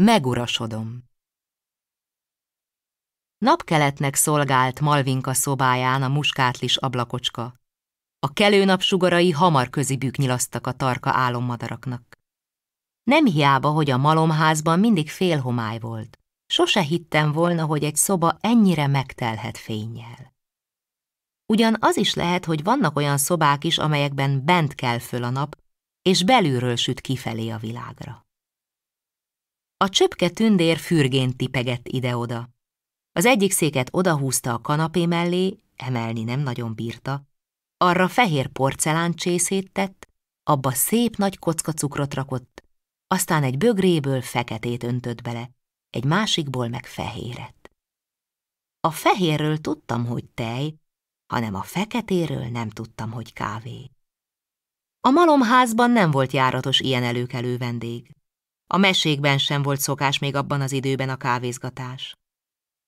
Megurasodom. Napkeletnek szolgált Malvinka szobáján a muskátlis ablakocska. A kelő napsugarai hamar közibük nyilasztak a tarka álommadaraknak. Nem hiába, hogy a malomházban mindig homály volt. Sose hittem volna, hogy egy szoba ennyire megtelhet fényjel. Ugyan az is lehet, hogy vannak olyan szobák is, amelyekben bent kell föl a nap, és belülről süt kifelé a világra. A csöpke tündér fürgén tipegett ide-oda. Az egyik széket odahúzta a kanapé mellé, emelni nem nagyon bírta. Arra fehér porcelán csészét tett, abba szép nagy kocka cukrot rakott, aztán egy bögréből feketét öntött bele, egy másikból meg fehéret. A fehérről tudtam, hogy tej, hanem a feketéről nem tudtam, hogy kávé. A malomházban nem volt járatos ilyen előkelő vendég. A mesékben sem volt szokás még abban az időben a kávézgatás.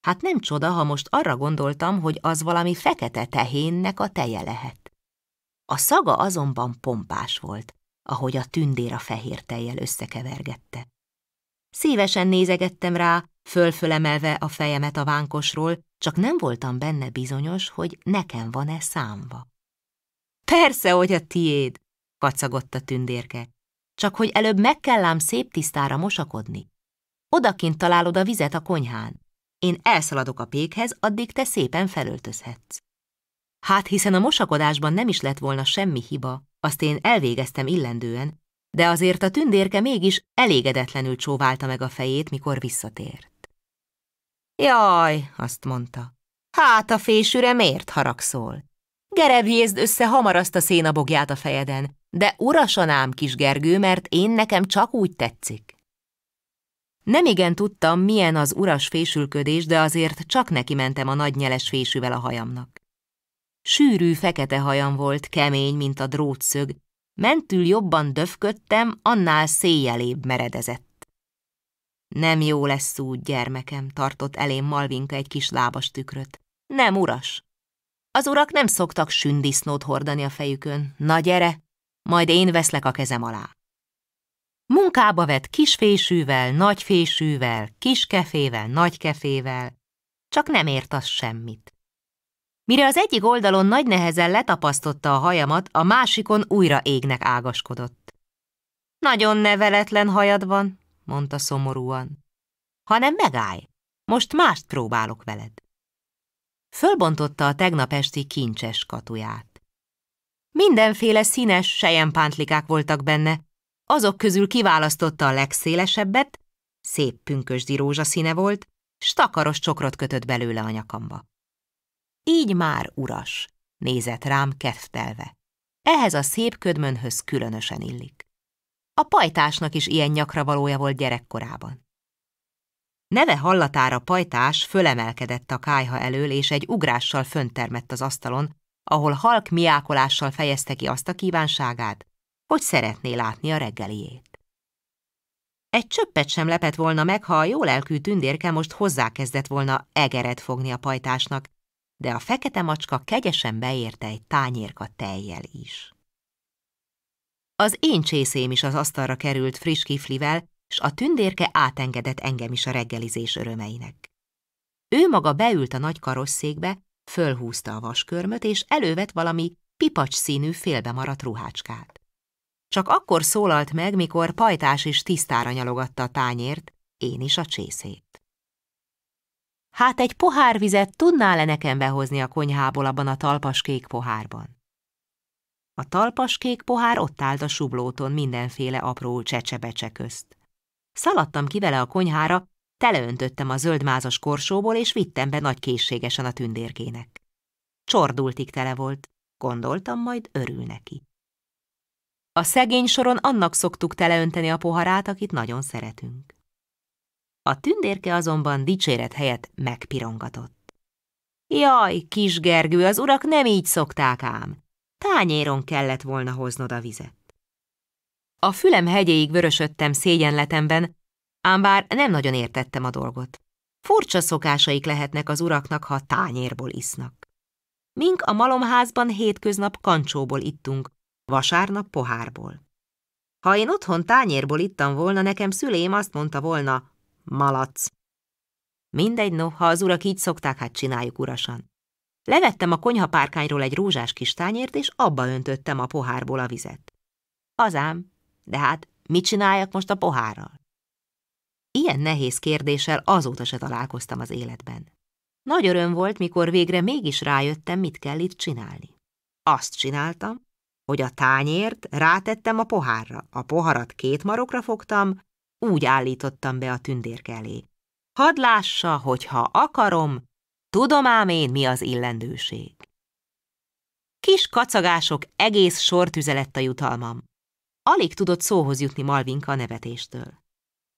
Hát nem csoda, ha most arra gondoltam, hogy az valami fekete tehénnek a teje lehet. A szaga azonban pompás volt, ahogy a tündér a fehér tejjel összekevergette. Szívesen nézegettem rá, fölfölemelve a fejemet a vánkosról, csak nem voltam benne bizonyos, hogy nekem van-e számva. Persze, hogy a tiéd, kacagott a tündérke. Csak hogy előbb meg kell ám szép tisztára mosakodni. Odakint találod a vizet a konyhán. Én elszaladok a pékhez, addig te szépen felöltözhetsz. Hát hiszen a mosakodásban nem is lett volna semmi hiba, azt én elvégeztem illendően, de azért a tündérke mégis elégedetlenül csóválta meg a fejét, mikor visszatért. Jaj, azt mondta, hát a fésüre miért haragszol? Gerevjézd össze hamar azt a szénabogját a fejeden, de urasanám, kis Gergő, mert én nekem csak úgy tetszik. Nemigen tudtam, milyen az uras fésülködés, de azért csak neki mentem a nagy nyeles fésűvel a hajamnak. Sűrű, fekete hajam volt, kemény, mint a drótszög. Mentül jobban döfködtem, annál széjjelébb meredezett. Nem jó lesz úgy, gyermekem, tartott elém Malvinka egy kis lábas tükröt. Nem, uras. Az urak nem szoktak sündisznót hordani a fejükön. Na gyere, majd én veszlek a kezem alá. Munkába vett kisfésűvel, nagyfésűvel, kiskefével, nagykefével, csak nem ért az semmit. Mire az egyik oldalon nagy nehezen letapasztotta a hajamat, a másikon újra égnek ágaskodott. Nagyon neveletlen hajad van, mondta szomorúan. Hanem megállj, most mást próbálok veled. Fölbontotta a tegnap esti kincses katuját. Mindenféle színes sejempántlikák voltak benne, azok közül kiválasztotta a legszélesebbet, szép pünkösdi rózsaszíne volt, takaros csokrot kötött belőle a nyakamba. Így már uras, nézett rám kedvtelve. Ehhez a szép ködmönhöz különösen illik. A pajtásnak is ilyen nyakra valója volt gyerekkorában. Neve hallatára pajtás fölemelkedett a kájha elől, és egy ugrással föntermett az asztalon, ahol halk miákolással fejezte ki azt a kívánságát, hogy szeretné látni a reggeliét. Egy csöppet sem lepett volna meg, ha a jólelkű tündérke most hozzákezdett volna egeret fogni a pajtásnak, de a fekete macska kegyesen beérte egy tányérka tejjel is. Az én csészém is az asztalra került friss kiflivel, s a tündérke átengedett engem is a reggelizés örömeinek. Ő maga beült a nagy karosszékbe, Fölhúzta a vaskörmöt, és elővet valami pipacs színű félbe maradt ruhácskát. Csak akkor szólalt meg, mikor pajtás is tisztára nyalogatta a tányért, én is a csészét. Hát egy pohár vizet tudnál e nekem behozni a konyhából abban a talpaskék pohárban? A talpaskék pohár ott állt a sublóton mindenféle apró csecsebecse közt. Szaladtam ki vele a konyhára, Teleöntöttem a zöldmázas korsóból, és vittem be nagy készségesen a tündérkének. Csordultig tele volt, gondoltam, majd örül neki. A szegény soron annak szoktuk teleönteni a poharát, akit nagyon szeretünk. A tündérke azonban dicséret helyett megpirongatott. Jaj, kis Gergő, az urak nem így szokták ám. Tányéron kellett volna hoznod a vizet. A fülem hegyéig vörösödtem szégyenletemben, ám bár nem nagyon értettem a dolgot. Furcsa szokásaik lehetnek az uraknak, ha tányérból isznak. Mink a malomházban hétköznap kancsóból ittunk, vasárnap pohárból. Ha én otthon tányérból ittam volna, nekem szüleim azt mondta volna, malac. Mindegy, no, ha az urak így szokták, hát csináljuk urasan. Levettem a konyhapárkányról egy rózsás kis tányért, és abba öntöttem a pohárból a vizet. Azám, de hát mit csináljak most a pohárral? Ilyen nehéz kérdéssel azóta se találkoztam az életben. Nagy öröm volt, mikor végre mégis rájöttem, mit kell itt csinálni. Azt csináltam, hogy a tányért rátettem a pohárra, a poharat két marokra fogtam, úgy állítottam be a tündérk elé. Hadd lássa, hogy ha akarom, tudom ám én, mi az illendőség. Kis kacagások egész sort lett a jutalmam. Alig tudott szóhoz jutni Malvinka a nevetéstől.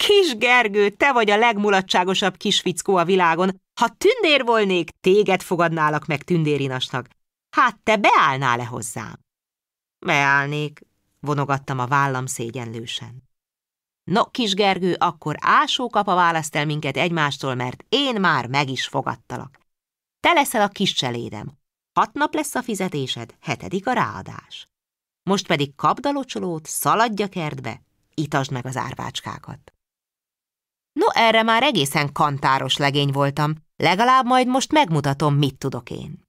Kis Gergő, te vagy a legmulatságosabb kis fickó a világon. Ha tündér volnék, téged fogadnálak meg tündérinasnak. Hát te beállnál-e hozzám? Beállnék, vonogattam a vállam szégyenlősen. No, kis Gergő, akkor ásó kapa választ el minket egymástól, mert én már meg is fogadtalak. Te leszel a kis cselédem. Hat nap lesz a fizetésed, hetedik a ráadás. Most pedig kapd a locsolót, szaladj a kertbe, itasd meg az árvácskákat. No, erre már egészen kantáros legény voltam, legalább majd most megmutatom, mit tudok én.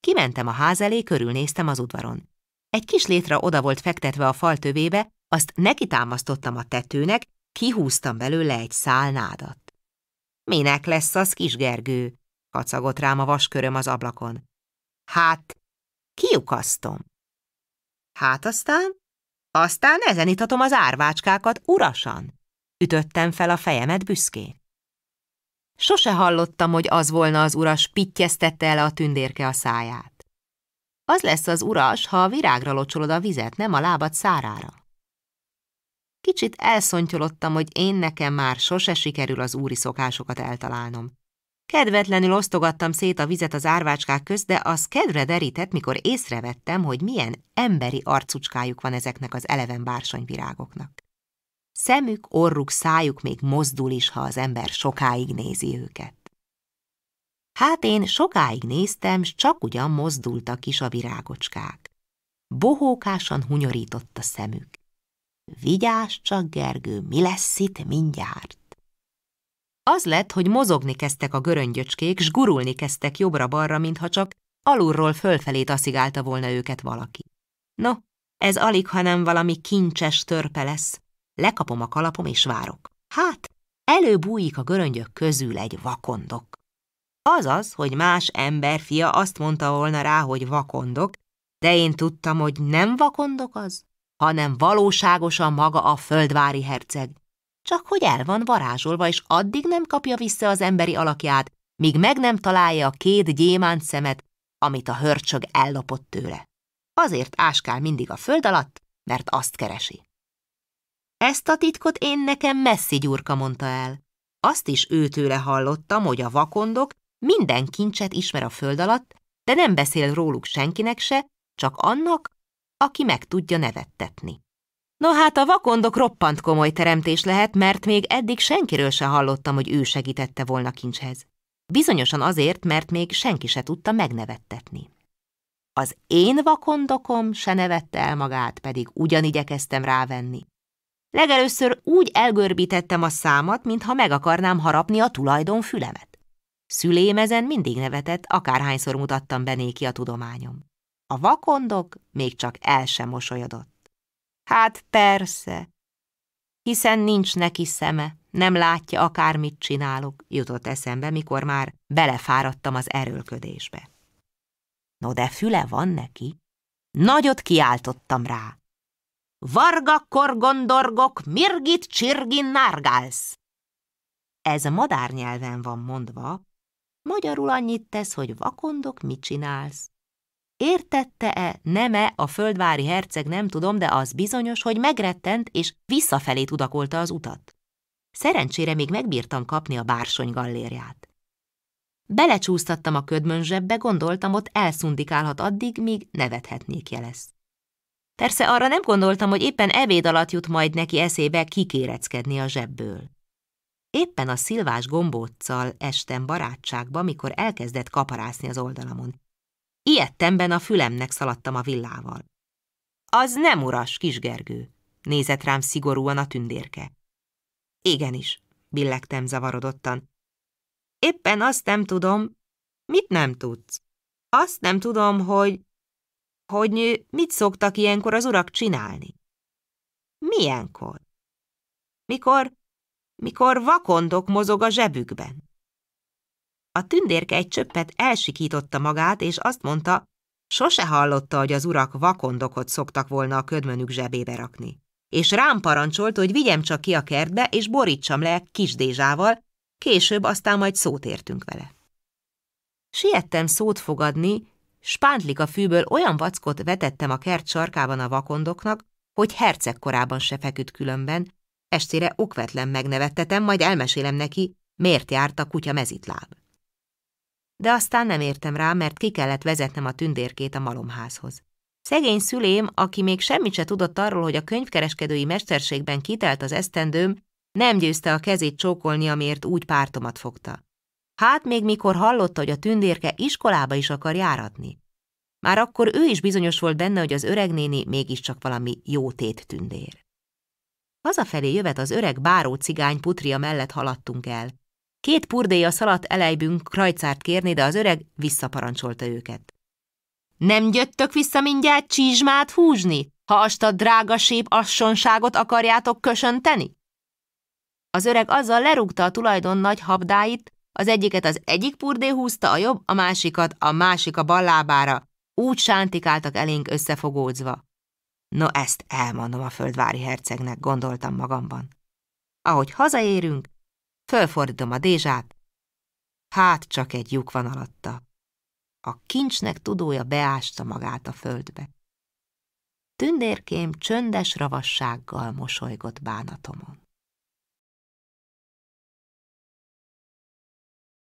Kimentem a ház elé, körülnéztem az udvaron. Egy kis létre oda volt fektetve a fal tövébe, azt neki támasztottam a tetőnek, kihúztam belőle egy szál nádat. Minek lesz az, kis Gergő? kacagott rám a vasköröm az ablakon. Hát, kiukasztom. Hát aztán? Aztán ezen itatom az árvácskákat urasan. Ütöttem fel a fejemet büszkén. Sose hallottam, hogy az volna az uras, pittyeztette el a tündérke a száját. Az lesz az uras, ha a virágra locsolod a vizet, nem a lábad szárára. Kicsit elszontyolottam, hogy én nekem már sose sikerül az úri szokásokat eltalálnom. Kedvetlenül osztogattam szét a vizet az árvácskák közt, de az kedre derített, mikor észrevettem, hogy milyen emberi arcucskájuk van ezeknek az eleven bársonyvirágoknak. Szemük, orruk, szájuk még mozdul is, ha az ember sokáig nézi őket. Hát én sokáig néztem, s csak ugyan mozdultak is a virágocskák. Bohókásan hunyorított a szemük. Vigyázz csak, Gergő, mi lesz itt mindjárt? Az lett, hogy mozogni kezdtek a göröngyöcskék, s gurulni kezdtek jobbra-balra, mintha csak alulról fölfelé taszigálta volna őket valaki. No, ez alig, hanem valami kincses törpe lesz, Lekapom a kalapom és várok. Hát, előbújik a göröngyök közül egy vakondok. Azaz, hogy más ember fia azt mondta volna rá, hogy vakondok, de én tudtam, hogy nem vakondok az, hanem valóságosan maga a földvári herceg. Csak hogy el van varázsolva, és addig nem kapja vissza az emberi alakját, míg meg nem találja a két gyémánt szemet, amit a hörcsög ellopott tőle. Azért áskál mindig a föld alatt, mert azt keresi. Ezt a titkot én nekem messzi gyurka mondta el. Azt is őtőle hallottam, hogy a vakondok minden kincset ismer a föld alatt, de nem beszél róluk senkinek se, csak annak, aki meg tudja nevettetni. No hát a vakondok roppant komoly teremtés lehet, mert még eddig senkiről se hallottam, hogy ő segítette volna kincshez. Bizonyosan azért, mert még senki se tudta megnevettetni. Az én vakondokom se nevette el magát, pedig ugyanigyekeztem rávenni. Legelőször úgy elgörbítettem a számat, mintha meg akarnám harapni a tulajdon fülemet. Szülém ezen mindig nevetett, akárhányszor mutattam be néki a tudományom. A vakondok még csak el sem mosolyodott. Hát persze, hiszen nincs neki szeme, nem látja akármit csinálok, jutott eszembe, mikor már belefáradtam az erőlködésbe. No de füle van neki. Nagyot kiáltottam rá. Varga korgondorgok, mirgit csirgin nárgálsz. Ez a madár nyelven van mondva, magyarul annyit tesz, hogy vakondok, mit csinálsz. Értette-e, neme a földvári herceg nem tudom, de az bizonyos, hogy megrettent és visszafelé tudakolta az utat. Szerencsére még megbírtam kapni a bársony gallérját. Belecsúsztattam a ködmön zsebbe, gondoltam, ott elszundikálhat addig, míg nevethetnék jelez. Persze arra nem gondoltam, hogy éppen ebéd alatt jut majd neki eszébe kikéreckedni a zsebből. Éppen a szilvás gombóccal estem barátságba, mikor elkezdett kaparászni az oldalamon. Ilyettemben a fülemnek szaladtam a villával. Az nem uras, kisgergő, nézett rám szigorúan a tündérke. Igenis, billegtem zavarodottan. Éppen azt nem tudom, mit nem tudsz. Azt nem tudom, hogy hogy mit szoktak ilyenkor az urak csinálni. Milyenkor? Mikor, mikor vakondok mozog a zsebükben. A tündérke egy csöppet elsikította magát, és azt mondta, sose hallotta, hogy az urak vakondokot szoktak volna a ködmönük zsebébe rakni. És rám parancsolt, hogy vigyem csak ki a kertbe, és borítsam le kisdézsával, később aztán majd szót értünk vele. Siettem szót fogadni, Spántlik a fűből olyan vackot vetettem a kert sarkában a vakondoknak, hogy herceg korában se feküdt különben, estére okvetlen megnevettetem, majd elmesélem neki, miért járt a kutya mezitláb. De aztán nem értem rá, mert ki kellett vezetnem a tündérkét a malomházhoz. Szegény szülém, aki még semmit se tudott arról, hogy a könyvkereskedői mesterségben kitelt az esztendőm, nem győzte a kezét csókolni, amiért úgy pártomat fogta. Hát még mikor hallotta, hogy a tündérke iskolába is akar járatni. Már akkor ő is bizonyos volt benne, hogy az öreg néni mégiscsak valami jótét tündér. Hazafelé jövet az öreg báró cigány putria mellett haladtunk el. Két purdéja szaladt elejbünk krajcárt kérni, de az öreg visszaparancsolta őket. Nem gyöttök vissza mindjárt csizsmát húzni, ha azt a drága sép assonságot akarjátok kösönteni? Az öreg azzal lerúgta a tulajdon nagy habdáit, az egyiket az egyik purdé húzta, a jobb, a másikat, a másik a bal lábára. Úgy sántikáltak elénk összefogódzva. No, ezt elmondom a földvári hercegnek, gondoltam magamban. Ahogy hazaérünk, fölfordítom a dézsát, hát csak egy lyuk van alatta. A kincsnek tudója beásta magát a földbe. Tündérkém csöndes ravassággal mosolygott bánatomon.